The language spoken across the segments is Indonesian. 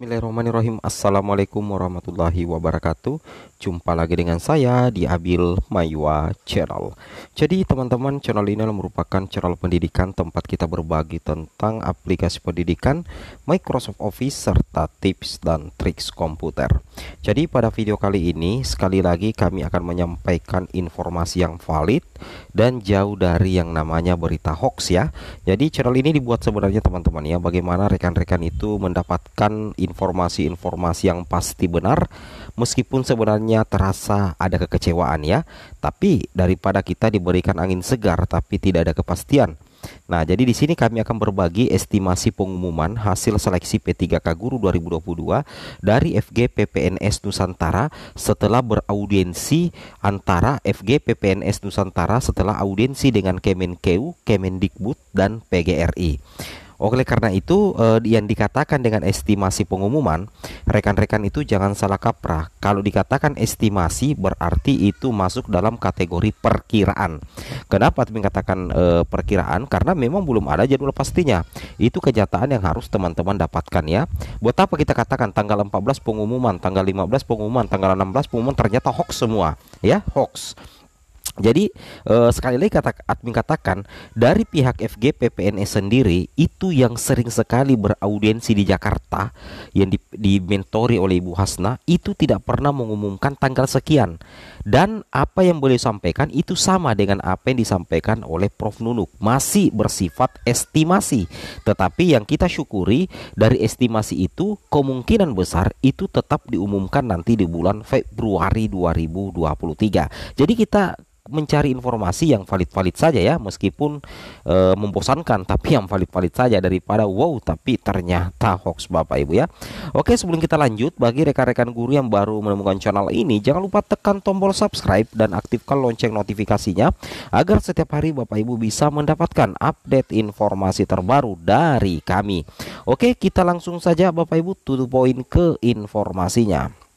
Bismillahirrahmanirrahim Assalamualaikum warahmatullahi wabarakatuh Jumpa lagi dengan saya di Abil Maywa Channel Jadi teman-teman channel ini merupakan channel pendidikan Tempat kita berbagi tentang aplikasi pendidikan Microsoft Office serta tips dan triks komputer Jadi pada video kali ini sekali lagi kami akan menyampaikan informasi yang valid Dan jauh dari yang namanya berita hoax ya Jadi channel ini dibuat sebenarnya teman-teman ya Bagaimana rekan-rekan itu mendapatkan informasi-informasi yang pasti benar meskipun sebenarnya terasa ada kekecewaan ya tapi daripada kita diberikan angin segar tapi tidak ada kepastian Nah, jadi di sini kami akan berbagi estimasi pengumuman hasil seleksi P3K Guru 2022 dari FG PPNS Nusantara setelah beraudiensi antara FG PPNS Nusantara setelah audiensi dengan Kemenkeu, Kemendikbud, dan PGRI. Oleh karena itu eh, yang dikatakan dengan estimasi pengumuman, rekan-rekan itu jangan salah kaprah. Kalau dikatakan estimasi berarti itu masuk dalam kategori perkiraan. Kenapa kami katakan eh, perkiraan? Karena memang belum ada jadwal pastinya. Itu kenyataan yang harus teman-teman dapatkan ya. Buat apa kita katakan tanggal 14 pengumuman, tanggal 15 pengumuman, tanggal 16 pengumuman ternyata hoax semua, ya, hoax. Jadi eh, sekali lagi kata admin katakan dari pihak FGP PNS sendiri itu yang sering sekali beraudiensi di Jakarta yang di, dimentori oleh Ibu Hasna itu tidak pernah mengumumkan tanggal sekian dan apa yang boleh sampaikan itu sama dengan apa yang disampaikan oleh Prof Nunuk masih bersifat estimasi tetapi yang kita syukuri dari estimasi itu kemungkinan besar itu tetap diumumkan nanti di bulan Februari 2023. Jadi kita mencari informasi yang valid-valid saja ya meskipun e, membosankan tapi yang valid-valid saja daripada wow tapi ternyata hoax Bapak Ibu ya. Oke sebelum kita lanjut bagi rekan-rekan guru yang baru menemukan channel ini jangan lupa tekan tombol subscribe dan aktifkan lonceng notifikasinya agar setiap hari Bapak Ibu bisa mendapatkan update informasi terbaru dari kami. Oke kita langsung saja Bapak Ibu tutup poin ke informasinya.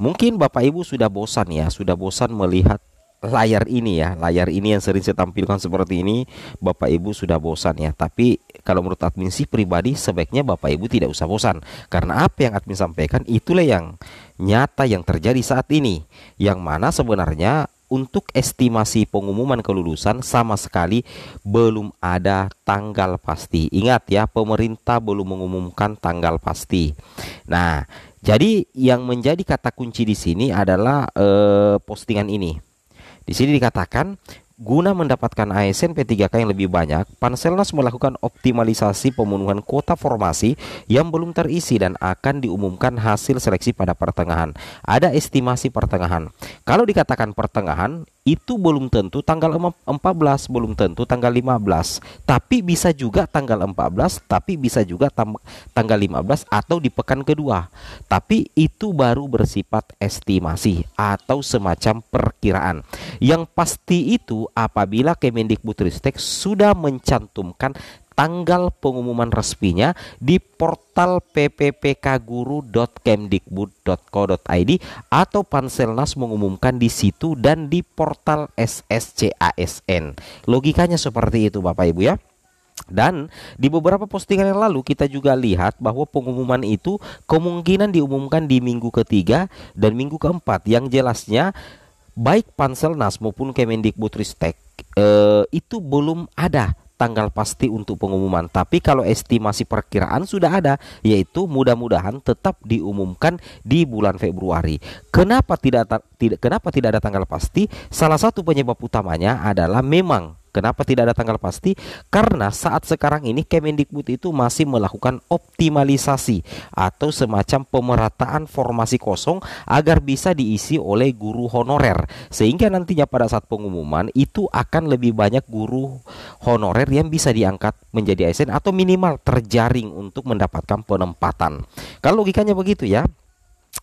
Mungkin Bapak Ibu sudah bosan ya, sudah bosan melihat layar ini ya, layar ini yang sering saya tampilkan seperti ini, Bapak Ibu sudah bosan ya. Tapi kalau menurut admin sih pribadi sebaiknya Bapak Ibu tidak usah bosan karena apa yang admin sampaikan itulah yang nyata yang terjadi saat ini. Yang mana sebenarnya untuk estimasi pengumuman kelulusan sama sekali belum ada tanggal pasti. Ingat ya, pemerintah belum mengumumkan tanggal pasti. Nah, jadi yang menjadi kata kunci di sini adalah eh, postingan ini. Di sini dikatakan Guna mendapatkan ASN P3K yang lebih banyak, Panselnas melakukan optimalisasi pemenuhan kuota formasi yang belum terisi dan akan diumumkan hasil seleksi pada pertengahan. Ada estimasi pertengahan. Kalau dikatakan pertengahan, itu belum tentu tanggal 14, belum tentu tanggal 15, tapi bisa juga tanggal 14, tapi bisa juga tanggal tanggal 15 atau di pekan kedua. Tapi itu baru bersifat estimasi atau semacam perkiraan. Yang pasti itu apabila Kemendikbudristek sudah mencantumkan tanggal pengumuman resminya di portal pppkguru.kemdikbud.co.id atau Panselnas mengumumkan di situ dan di portal SSCASN. Logikanya seperti itu Bapak Ibu ya. Dan di beberapa postingan yang lalu kita juga lihat bahwa pengumuman itu kemungkinan diumumkan di minggu ketiga dan minggu keempat yang jelasnya baik Panselnas maupun Kemendikbudristek eh, itu belum ada tanggal pasti untuk pengumuman. Tapi kalau estimasi perkiraan sudah ada, yaitu mudah-mudahan tetap diumumkan di bulan Februari. Kenapa tidak tidak kenapa tidak ada tanggal pasti? Salah satu penyebab utamanya adalah memang Kenapa tidak ada tanggal pasti? Karena saat sekarang ini Kemendikbud itu masih melakukan optimalisasi atau semacam pemerataan formasi kosong agar bisa diisi oleh guru honorer. Sehingga nantinya pada saat pengumuman itu akan lebih banyak guru honorer yang bisa diangkat menjadi ASN atau minimal terjaring untuk mendapatkan penempatan. Kalau logikanya begitu ya.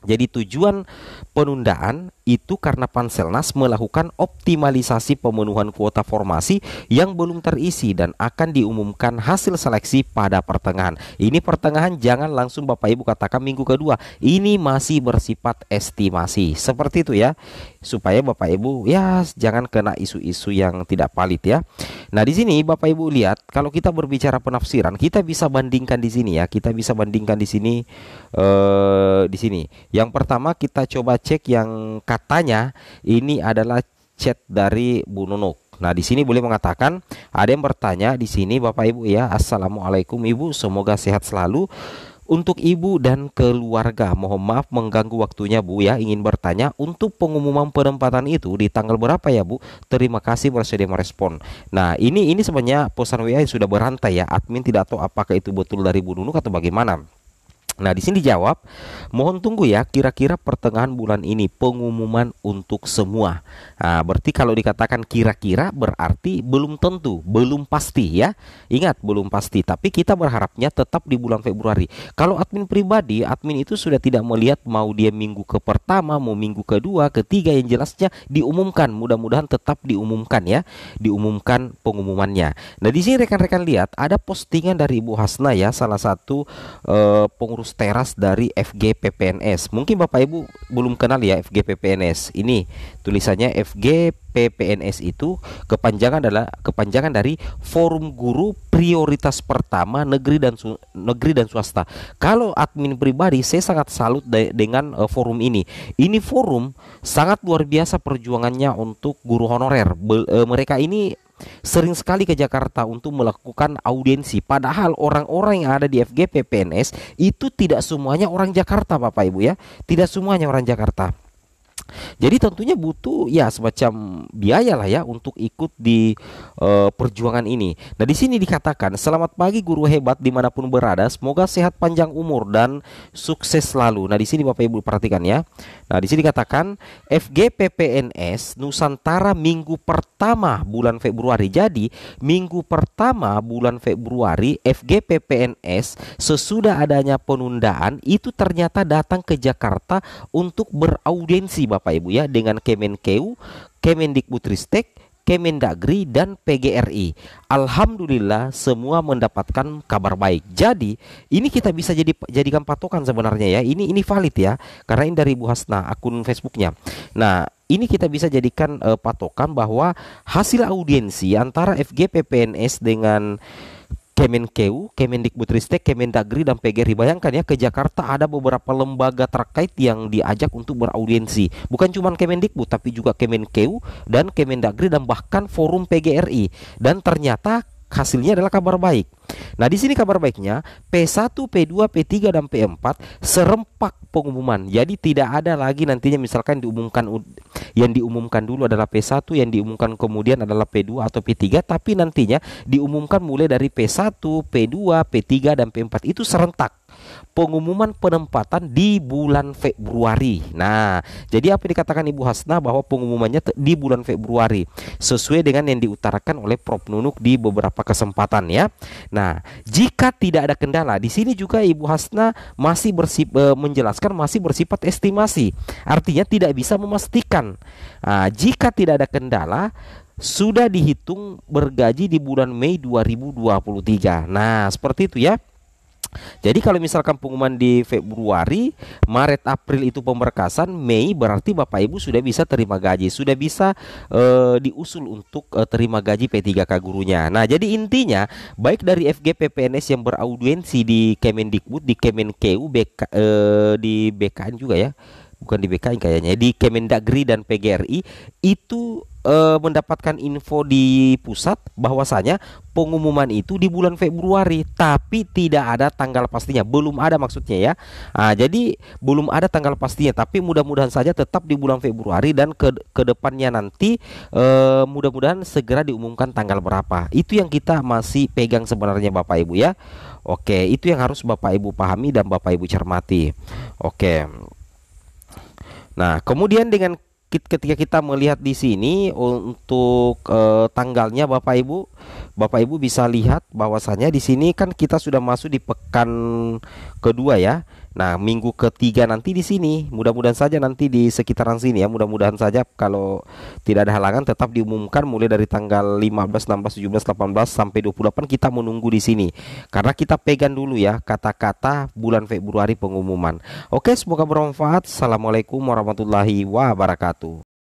Jadi tujuan penundaan itu karena Panselnas melakukan optimalisasi pemenuhan kuota formasi yang belum terisi dan akan diumumkan hasil seleksi pada pertengahan. Ini pertengahan jangan langsung Bapak Ibu katakan minggu kedua. Ini masih bersifat estimasi. Seperti itu ya. Supaya Bapak Ibu ya jangan kena isu-isu yang tidak valid ya. Nah, di sini Bapak Ibu lihat kalau kita berbicara penafsiran, kita bisa bandingkan di sini ya. Kita bisa bandingkan di sini eh di sini. Yang pertama kita coba cek yang katanya ini adalah chat dari Bu Nunuk. Nah, di sini boleh mengatakan ada yang bertanya di sini Bapak Ibu ya, Assalamualaikum Ibu, semoga sehat selalu. Untuk ibu dan keluarga, mohon maaf mengganggu waktunya Bu ya, ingin bertanya untuk pengumuman penempatan itu di tanggal berapa ya Bu? Terima kasih bersedia merespon. Nah, ini ini sebenarnya pesan WA sudah berantai ya, admin tidak tahu apakah itu betul dari Bu Nunuk atau bagaimana. Nah, di sini dijawab, mohon tunggu ya kira-kira pertengahan bulan ini pengumuman untuk semua. Nah, berarti kalau dikatakan kira-kira berarti belum tentu, belum pasti ya. Ingat, belum pasti, tapi kita berharapnya tetap di bulan Februari. Kalau admin pribadi, admin itu sudah tidak melihat mau dia minggu ke pertama, mau minggu kedua, ketiga yang jelasnya diumumkan. Mudah-mudahan tetap diumumkan ya, diumumkan pengumumannya. Nah, di sini rekan-rekan lihat ada postingan dari Ibu Hasna ya, salah satu eh, pengurus Teras dari FGPPNS. Mungkin Bapak Ibu belum kenal ya FGPPNS. Ini tulisannya FGPPNS itu kepanjangan adalah kepanjangan dari Forum Guru Prioritas Pertama Negeri dan Su Negeri dan Swasta. Kalau admin pribadi saya sangat salut de dengan uh, forum ini. Ini forum sangat luar biasa perjuangannya untuk guru honorer. Be uh, mereka ini sering sekali ke Jakarta untuk melakukan audiensi. Padahal orang-orang yang ada di FGP PNS itu tidak semuanya orang Jakarta Bapak Ibu ya. Tidak semuanya orang Jakarta. Jadi tentunya butuh ya semacam biaya lah ya untuk ikut di uh, perjuangan ini. Nah di sini dikatakan selamat pagi guru hebat dimanapun berada, semoga sehat panjang umur dan sukses selalu. Nah di sini bapak ibu perhatikan ya. Nah di sini dikatakan FGPPNS Nusantara minggu pertama bulan Februari. Jadi minggu pertama bulan Februari FGPPNS sesudah adanya penundaan itu ternyata datang ke Jakarta untuk beraudiensi bapak Bapak Ibu ya dengan Kemenkeu, Kemendikbudristek, Kemendagri dan PGRI. Alhamdulillah semua mendapatkan kabar baik. Jadi ini kita bisa jadi jadikan patokan sebenarnya ya. Ini ini valid ya karena ini dari Bu Hasna akun Facebooknya. Nah ini kita bisa jadikan uh, patokan bahwa hasil audiensi antara FGPPNS dengan Kemenkeu, Kemendikbudristek, Kemendagri dan PGRI. Bayangkan ya ke Jakarta ada beberapa lembaga terkait yang diajak untuk beraudiensi. Bukan cuma Kemendikbud tapi juga Kemenkeu dan Kemendagri dan bahkan forum PGRI. Dan ternyata hasilnya adalah kabar baik. Nah, di sini kabar baiknya P1, P2, P3 dan P4 serempak pengumuman. Jadi tidak ada lagi nantinya misalkan diumumkan yang diumumkan dulu adalah P1, yang diumumkan kemudian adalah P2 atau P3, tapi nantinya diumumkan mulai dari P1, P2, P3 dan P4 itu serentak pengumuman penempatan di bulan Februari. Nah, jadi apa yang dikatakan Ibu Hasna bahwa pengumumannya di bulan Februari sesuai dengan yang diutarakan oleh Prof Nunuk di beberapa kesempatan ya. Nah, jika tidak ada kendala, di sini juga Ibu Hasna masih bersip, e, menjelaskan masih bersifat estimasi. Artinya tidak bisa memastikan. Nah, jika tidak ada kendala sudah dihitung bergaji di bulan Mei 2023. Nah, seperti itu ya. Jadi kalau misalkan pengumuman di Februari, Maret, April itu pemberkasan, Mei berarti Bapak Ibu sudah bisa terima gaji, sudah bisa e, diusul untuk e, terima gaji P3K gurunya. Nah, jadi intinya baik dari FGP PNS yang beraudiensi di Kemendikbud, di Kemenkeu, BK, e, eh, di BKN juga ya bukan di BKI kayaknya di Kemendagri dan PGRI itu e, mendapatkan info di pusat bahwasanya pengumuman itu di bulan Februari tapi tidak ada tanggal pastinya belum ada maksudnya ya nah, jadi belum ada tanggal pastinya tapi mudah-mudahan saja tetap di bulan Februari dan ke kedepannya nanti e, mudah-mudahan segera diumumkan tanggal berapa itu yang kita masih pegang sebenarnya Bapak Ibu ya Oke itu yang harus Bapak Ibu pahami dan Bapak Ibu cermati Oke Nah, kemudian dengan ketika kita melihat di sini untuk e, tanggalnya Bapak Ibu, Bapak Ibu bisa lihat bahwasanya di sini kan kita sudah masuk di pekan kedua ya. Nah, minggu ketiga nanti di sini, mudah-mudahan saja nanti di sekitaran sini ya, mudah-mudahan saja kalau tidak ada halangan tetap diumumkan mulai dari tanggal 15, 16, 17, 18 sampai 28 kita menunggu di sini. Karena kita pegang dulu ya kata-kata bulan Februari pengumuman. Oke, semoga bermanfaat. Assalamualaikum warahmatullahi wabarakatuh.